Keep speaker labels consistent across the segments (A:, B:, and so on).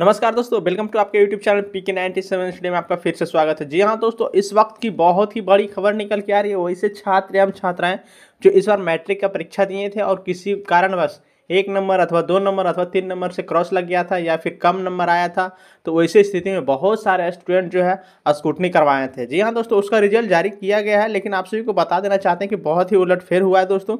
A: नमस्कार दोस्तों welcome to आपके YouTube channel P K ninety seven study में आपका फिर से स्वागत है जी हाँ दोस्तों इस वक्त की बहुत ही बड़ी खबर निकल के आ रही है वैसे छात्र एवं छात्राएं जो इस बार मैट्रिक का परीक्षा दिए थे और किसी कारणवश एक नंबर अथवा दो नंबर अथवा तीन नंबर से क्रॉस लग गया था या फिर कम नंबर आया था तो वैसे स्थिति में बहुत सारे स्टूडेंट जो है स्कूटनी करवाए थे जी हाँ दोस्तों उसका रिजल्ट जारी किया गया है लेकिन आप सभी को बता देना चाहते हैं कि बहुत ही उलट फेर हुआ है दोस्तों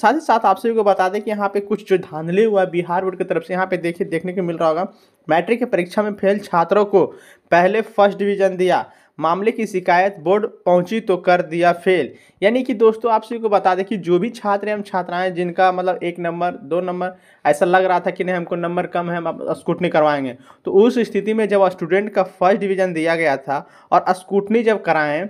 A: साथ ही साथ आप सभी को बता दें कि यहाँ पे कुछ जो धांधली हुआ है बिहार बोर्ड की तरफ से यहाँ पे देखिए देखने को मिल रहा होगा मैट्रिक की परीक्षा में फेल छात्रों को पहले फर्स्ट डिवीजन दिया मामले की शिकायत बोर्ड पहुंची तो कर दिया फेल यानी कि दोस्तों आप सभी को बता दें कि जो भी छात्र एवं छात्राएं जिनका मतलब एक नंबर दो नंबर ऐसा लग रहा था कि नहीं हमको नंबर कम है हम स्कूटनी करवाएंगे तो उस स्थिति में जब स्टूडेंट का फर्स्ट डिवीजन दिया गया था और स्कूटनी जब कराएं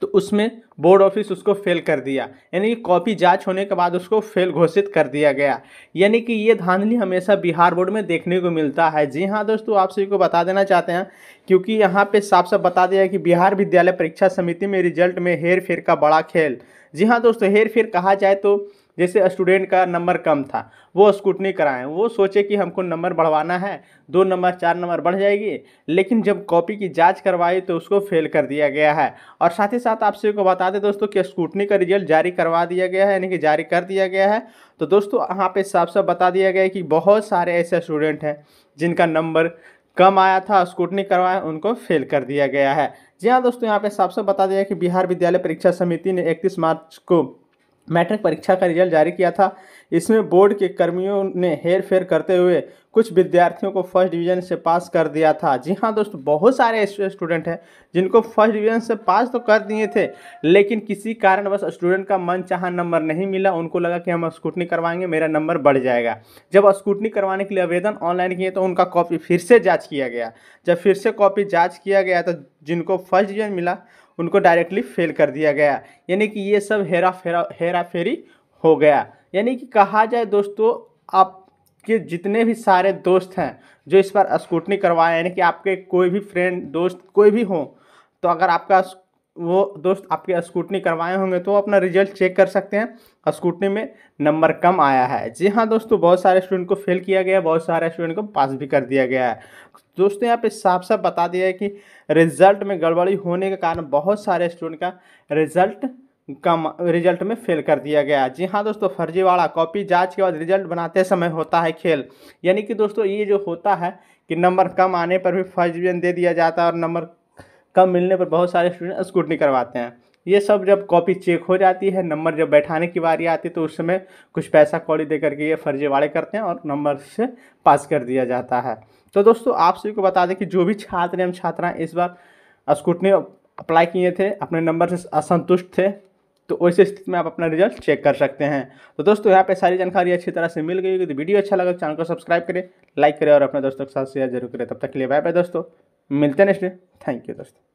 A: तो उसमें बोर्ड ऑफिस उसको फेल कर दिया यानी कि कॉपी जांच होने के बाद उसको फेल घोषित कर दिया गया यानी कि ये धांधली हमेशा बिहार बोर्ड में देखने को मिलता है जी हाँ दोस्तों आप सभी को बता देना चाहते हैं क्योंकि यहाँ पे साफ साफ बता दिया कि बिहार विद्यालय परीक्षा समिति में रिजल्ट में हेर फेर का बड़ा खेल जी हाँ दोस्तों हेर फेर कहा जाए तो जैसे स्टूडेंट का नंबर कम था वो स्कूटनी कराएं वो सोचे कि हमको नंबर बढ़वाना है दो नंबर चार नंबर बढ़ जाएगी लेकिन जब कॉपी की जांच करवाई तो उसको फेल कर दिया गया है और साथ ही साथ आपसे को बता दें दोस्तों कि स्कूटनी का रिजल्ट जारी करवा दिया गया है यानी कि जारी कर दिया गया है तो दोस्तों यहाँ पे साफ साफ बता दिया गया है कि बहुत सारे ऐसे स्टूडेंट हैं जिनका नंबर कम आया था स्कूटनी करवाए उनको फेल कर दिया गया है जी हाँ दोस्तों यहाँ पे साफ साफ बता दिया कि बिहार विद्यालय परीक्षा समिति ने 31 मार्च को मैट्रिक परीक्षा का रिजल्ट जारी किया था इसमें बोर्ड के कर्मियों ने हेर फेर करते हुए कुछ विद्यार्थियों को फर्स्ट डिवीजन से पास कर दिया था जी हाँ दोस्तों बहुत सारे स्टूडेंट हैं जिनको फर्स्ट डिवीजन से पास तो कर दिए थे लेकिन किसी कारणवश स्टूडेंट का मन चाह नंबर नहीं मिला उनको लगा कि हम स्कूटनी करवाएंगे मेरा नंबर बढ़ जाएगा जब स्कूटनी करवाने के लिए आवेदन ऑनलाइन किए तो उनका कॉपी फिर से जाँच किया गया जब फिर से कॉपी जाँच किया गया तो जिनको फर्स्ट डिवीजन मिला उनको डायरेक्टली फेल कर दिया गया यानी कि ये सब हेरा फेरा हेरा फेरी हो गया यानी कि कहा जाए दोस्तों आप जितने भी सारे दोस्त हैं जो इस बार स्कूटनी करवाए यानी कि आपके कोई भी फ्रेंड दोस्त कोई भी हो तो अगर आपका वो दोस्त आपके स्कूटनी करवाए होंगे तो अपना रिजल्ट चेक कर सकते हैं स्कूटनी में नंबर कम आया है जी हाँ दोस्तों बहुत सारे स्टूडेंट को फेल किया गया है बहुत सारे स्टूडेंट को पास भी कर दिया गया है दोस्तों यहाँ पे साफ साफ बता दिया है कि रिजल्ट में गड़बड़ी होने के कारण बहुत सारे स्टूडेंट का रिजल्ट कम रिजल्ट में फेल कर दिया गया जी हाँ दोस्तों फर्जीवाड़ा कॉपी जाँच के बाद रिजल्ट बनाते समय होता है खेल यानी कि दोस्तों ये जो होता है कि नंबर कम आने पर भी फर्जीवन दे दिया जाता है और नंबर कम मिलने पर बहुत सारे स्टूडेंट स्कूटनी करवाते हैं ये सब जब कॉपी चेक हो जाती है नंबर जब बैठाने की बारी आती है तो उस समय कुछ पैसा कौड़ी दे करके ये फर्जीवाड़े करते हैं और नंबर से पास कर दिया जाता है तो दोस्तों आप सभी को बता दें कि जो भी छात्र एवं छात्राएं इस बार स्कूटनी अप्लाई किए थे अपने नंबर से असंतुष्ट थे तो वैसे स्थिति में आप अपना रिजल्ट चेक कर सकते हैं तो दोस्तों यहाँ पे सारी जानकारी अच्छी तरह से मिल गई तो वीडियो अच्छा लगा चैनल तो को सब्सक्राइब करें लाइक करें और अपने दोस्तों के साथ शेयर जरूर करें तब तक के लिए बाय बाय दोस्तों मिलते हैं नेक्स्ट डे थैंक यू दोस्तों